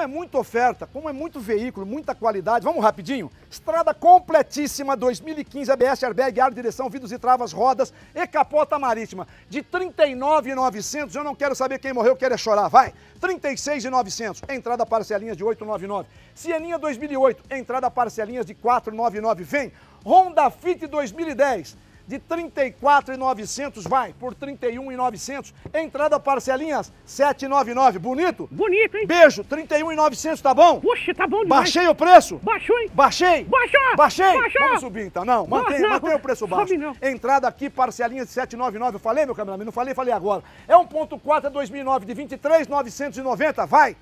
como é muita oferta, como é muito veículo, muita qualidade, vamos rapidinho. Estrada completíssima 2015, ABS, airbag, ar, direção, vidros e travas, rodas e capota marítima. De 39,900, eu não quero saber quem morreu, quero é chorar, vai. 36,900, entrada parcelinhas de 899. Cieninha 2008, entrada parcelinhas de 499, vem. Honda Fit 2010, de 34,900 vai por 31,900. Entrada parcelinhas 799. Bonito? Bonito, hein? Beijo, 31,900, tá bom? Puxa, tá bom demais. Baixei o preço? Baixou, hein? Baixei. Baixou. Baixei. Baixou. Vamos subir então, não. Mantém, mantém o preço baixo. Não. Entrada aqui parcelinhas de 799. Eu falei, meu cameraman, não falei, falei agora. É 1.4 é 2009 de 23,990, vai.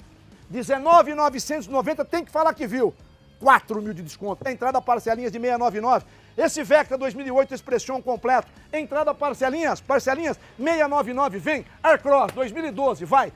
19,990, tem que falar que viu. 4 mil de desconto. entrada parcelinhas de 699. Esse Vecta 2008 expressão completo. Entrada parcelinhas, parcelinhas 699. Vem, Aircross 2012, vai.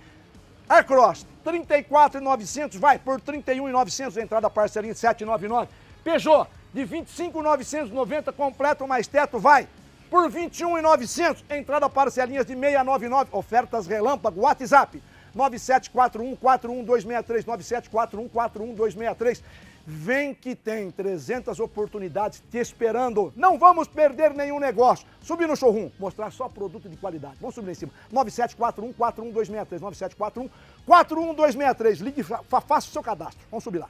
Aircross 34,900, vai por 31,900. Entrada parcelinha de 799. Peugeot de 25,990 completo mais teto, vai por 21,900. Entrada parcelinhas de 699. Ofertas relâmpago, WhatsApp 9741 41263 9741 41263. Vem que tem 300 oportunidades te esperando. Não vamos perder nenhum negócio. Subir no showroom, mostrar só produto de qualidade. Vamos subir lá em cima. 9741 41263. 9741 41263. Ligue, faça o seu cadastro. Vamos subir lá.